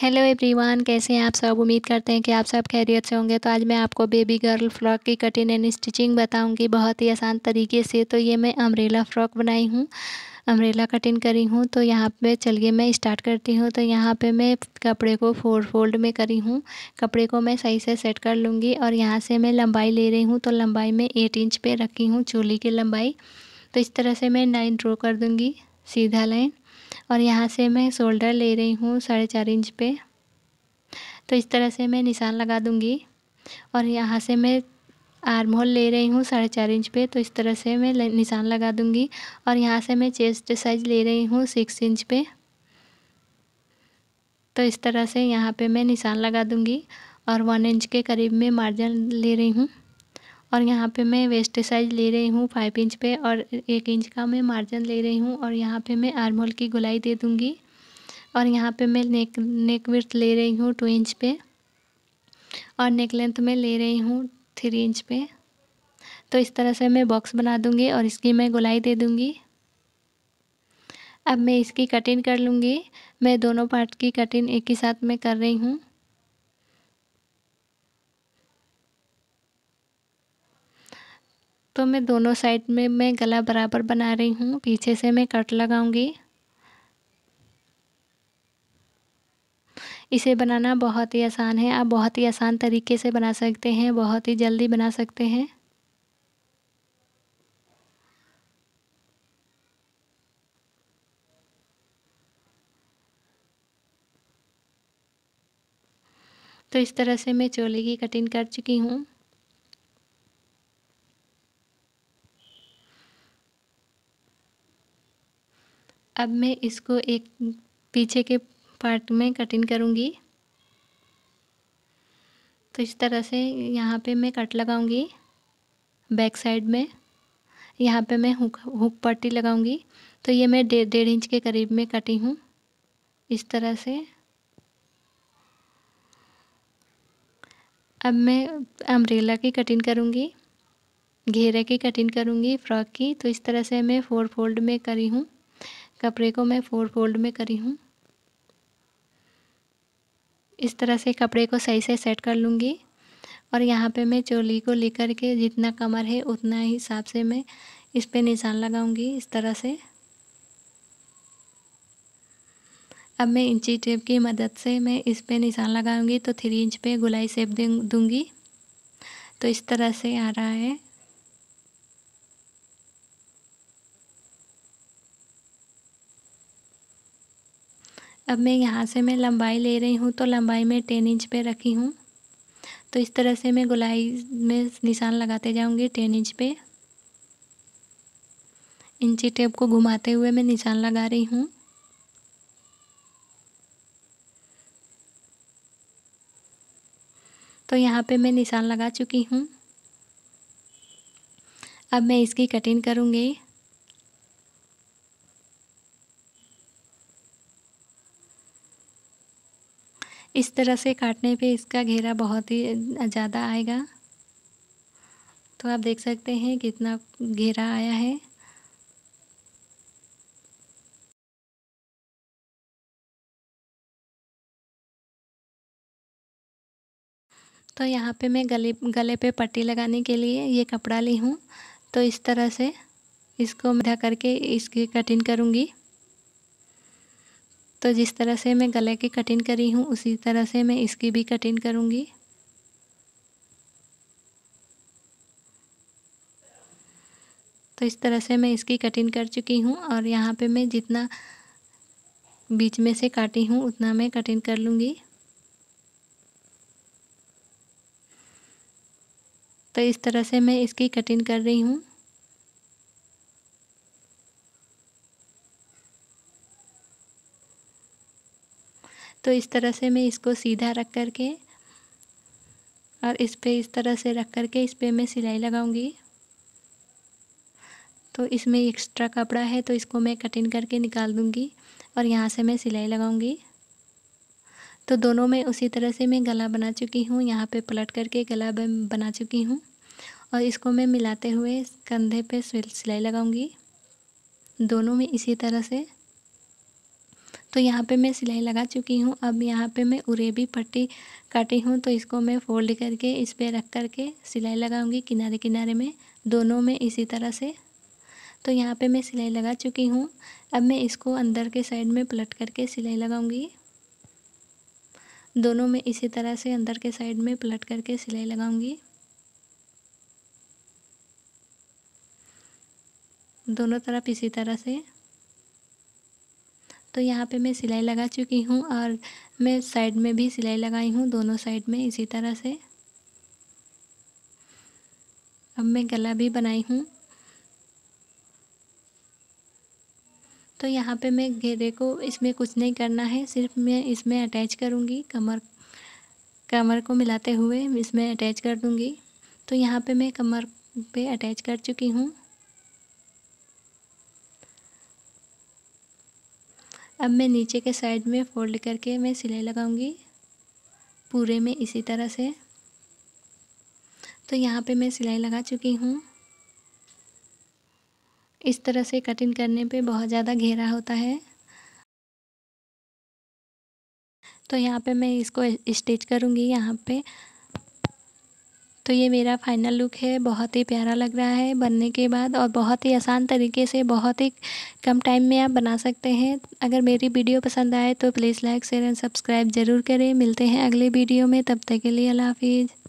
hello everyone कैसे हैं आप सब उम्मीद करते हैं कि आप सब खैरियत से होंगे तो आज मैं आपको बेबी गर्ल फ्रॉक की कटिंग एंड स्टिचिंग बताऊंगी बहुत ही आसान तरीके से तो ये मैं अम्ब्रेला फ्रॉक बनाई हूँ अम्ब्रेला कटिंग करी हूँ तो यहाँ पे चलिए मैं स्टार्ट करती हूँ तो यहाँ पे मैं कपड़े को फोर फोल्ड में करी हूँ कपड़े को मैं सही से सेट कर लूँगी और यहाँ से मैं लंबाई ले रही हूँ तो लंबाई में एट इंच पर रखी हूँ चोली की लंबाई तो इस तरह से मैं नाइन ड्रो कर दूँगी सीधा लाइन और यहाँ से मैं शोल्डर ले रही हूँ साढ़े चार इंच पे तो इस तरह से मैं निशान लगा दूँगी और यहाँ से मैं आर्म होल ले रही हूँ साढ़े चार इंच पे तो इस तरह से मैं निशान लगा दूँगी और यहाँ से मैं चेस्ट साइज ले रही हूँ सिक्स इंच पे तो इस तरह से यहाँ पे मैं निशान लगा दूँगी और वन इंच के करीब में मार्जिन ले रही हूँ और यहाँ पे मैं वेस्ट साइज ले रही हूँ फाइव इंच पे और एक इंच का मैं मार्जिन ले रही हूँ और यहाँ पे मैं आर्म होल की गुलाई दे दूँगी और यहाँ पे मैं नेक नेक विर्थ ले रही हूँ टू इंच पे और नेक लेंथ में ले रही हूँ थ्री इंच पे तो इस तरह से मैं बॉक्स बना दूँगी और इसकी मैं गुलाई दे दूँगी अब मैं इसकी कटिंग कर लूँगी मैं दोनों पार्ट की कटिंग एक ही साथ में कर रही हूँ तो मैं दोनों साइड में मैं गला बराबर बना रही हूँ पीछे से मैं कट लगाऊंगी इसे बनाना बहुत ही आसान है आप बहुत ही आसान तरीके से बना सकते हैं बहुत ही जल्दी बना सकते हैं तो इस तरह से मैं चोले की कटिंग कर चुकी हूँ अब मैं इसको एक पीछे के पार्ट में कटिंग करूँगी तो इस तरह से यहाँ पे मैं कट लगाऊँगी बैक साइड में यहाँ पे मैं हुक हुक पट्टी लगाऊँगी तो ये मैं डेढ़ डेढ़ इंच के करीब में कटी हूँ इस तरह से अब मैं अम्ब्रेला की कटिंग करूँगी घेरे की कटिंग करूँगी फ्रॉक की तो इस तरह से मैं फोर फोल्ड में करी हूँ कपड़े को मैं फोर फोल्ड में करी हूँ इस तरह से कपड़े को सही से सेट कर लूँगी और यहाँ पे मैं चोली को लेकर के जितना कमर है उतना ही हिसाब से मैं इस पे निशान लगाऊँगी इस तरह से अब मैं इंची टेप की मदद से मैं इस पे निशान लगाऊँगी तो थ्री इंच पे गुलाई सेप दूँगी तो इस तरह से आ रहा है अब मैं यहाँ से मैं लंबाई ले रही हूँ तो लंबाई में टेन इंच पे रखी हूँ तो इस तरह से मैं गुलाई में निशान लगाते जाऊँगी टेन इंच पे इंची टेप को घुमाते हुए मैं निशान लगा रही हूँ तो यहाँ पे मैं निशान लगा चुकी हूँ अब मैं इसकी कटिंग करूँगी इस तरह से काटने पे इसका घेरा बहुत ही ज़्यादा आएगा तो आप देख सकते हैं कितना घेरा आया है तो यहाँ पे मैं गले गले पे पट्टी लगाने के लिए ये कपड़ा ली हूँ तो इस तरह से इसको मधा करके इसकी कटिंग करूँगी तो जिस तरह से मैं गले की कटिंग करी हूँ उसी तरह से मैं इसकी भी कटिंग करूँगी तो इस तरह से मैं इसकी कटिंग कर चुकी हूँ और यहाँ पे मैं जितना बीच में से काटी हूँ उतना मैं कटिंग कर लूँगी तो इस तरह से मैं इसकी कटिंग कर रही हूँ तो इस तरह से मैं इसको सीधा रख कर के और इस पर इस तरह से रख कर के इस पर मैं सिलाई लगाऊंगी तो इसमें एक्स्ट्रा कपड़ा है तो इसको मैं कटिंग करके निकाल दूंगी और यहाँ से मैं सिलाई लगाऊंगी तो दोनों में उसी तरह से मैं गला बना चुकी हूँ यहाँ पे पलट करके गला बना चुकी हूँ और इसको मैं मिलाते हुए कंधे पे सिलाई लगाऊंगी दोनों में इसी तरह से तो यहाँ पे मैं सिलाई लगा चुकी हूँ अब यहाँ पे मैं उरेबी पट्टी काटी हूँ तो इसको मैं फोल्ड करके इस पर रख करके सिलाई लगाऊंगी किनारे किनारे में दोनों में इसी तरह से तो यहाँ पे मैं सिलाई लगा चुकी हूँ अब मैं इसको अंदर के साइड में पलट करके सिलाई लगाऊंगी दोनों में इसी तरह से अंदर के साइड में पलट करके सिलाई लगाऊंगी दोनों तरफ इसी तरह से तो यहाँ पे मैं सिलाई लगा चुकी हूँ और मैं साइड में भी सिलाई लगाई हूँ दोनों साइड में इसी तरह से अब मैं गला भी बनाई हूँ तो यहाँ पे मैं घेरे को इसमें कुछ नहीं करना है सिर्फ मैं इसमें अटैच करूँगी कमर कमर को मिलाते हुए इसमें अटैच कर दूँगी तो यहाँ पे मैं कमर पे अटैच कर चुकी हूँ अब मैं नीचे के साइड में फोल्ड करके मैं सिलाई लगाऊंगी पूरे में इसी तरह से तो यहाँ पे मैं सिलाई लगा चुकी हूँ इस तरह से कटिंग करने पे बहुत ज़्यादा घेरा होता है तो यहाँ पे मैं इसको स्टिच करूँगी यहाँ पे तो ये मेरा फाइनल लुक है बहुत ही प्यारा लग रहा है बनने के बाद और बहुत ही आसान तरीके से बहुत ही कम टाइम में आप बना सकते हैं अगर मेरी वीडियो पसंद आए तो please like share and subscribe ज़रूर करें मिलते हैं अगले वीडियो में तब तक के लिए अल्लाह हाफिज़